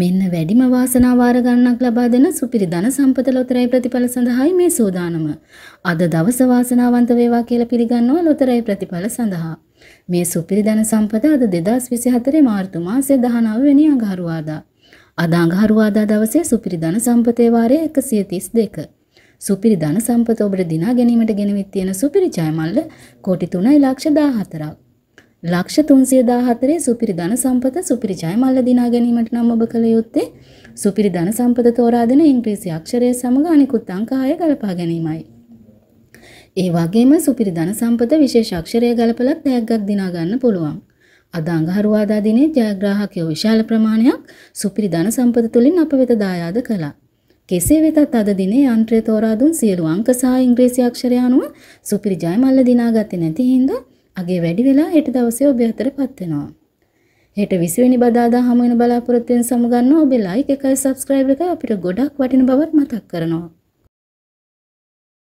මෙන්න වැඩිම වාසනාවාර ගණනක් ලබා දෙන සුපිරි ධන සම්පත ලොතරැයි ප්‍රතිඵල සඳහායි මේ සූදානම. අද දවස වාසනාවන්ත වේවා කියලා පිළිගන්නවා ලොතරැයි ප්‍රතිඵල සඳහා. මේ සුපිරි ධන සම්පත අද 2024 මාර්තු මාසයේ 19 වෙනි අඟහරුවාදා. අද අඟහරුවාදා දවසේ සුපිරි ධන සම්පතේ වාරය 132. සුපිරි ධන සම්පත ඔබට දිනා ගැනීමට ගෙනවිත් තියෙන සුපිරි ජයමල්ල කෝටි 3.14ක්. ලක්ෂ 314 සුපිරි ධන සම්පත සුපිරි ජය මල්ල දිනා ගැනීමට නම් ඔබ කළ යුත්තේ සුපිරි ධන සම්පත තෝරා දෙන ඉංග්‍රීසි අක්ෂරය සමග අනිකුත් අංක 6 ගලපා ගැනීමයි. ඒ වගේම සුපිරි ධන සම්පත විශේෂ අක්ෂරය ගලපලත් තෑග්ගක් දිනා ගන්න පුළුවන්. අද අඟහරුවාදා දිනේ ජයග්‍රාහකයෝ විශාල ප්‍රමාණයක් සුපිරි ධන සම්පත තුලින් අප වෙත දායාද කළා. කෙසේ වෙතත් අද දිනේ යන්ත්‍රය තෝරා දුන් සියලු අංක සහ ඉංග්‍රීසි අක්ෂරය අනුව සුපිරි ජයමල්ල දිනාගත්තේ නැති හින්දා අගේ වැඩි වෙලා හෙට දවසේ ඔබ අතරපත් වෙනවා. හෙට 20 වෙනි බදාදා හමු වෙන බලාපොරොත්තුෙන් සමුගන්න ඔබලා like එකයි subscribe එකයි අපිට ගොඩක් වටින බවත් මතක් කරනවා.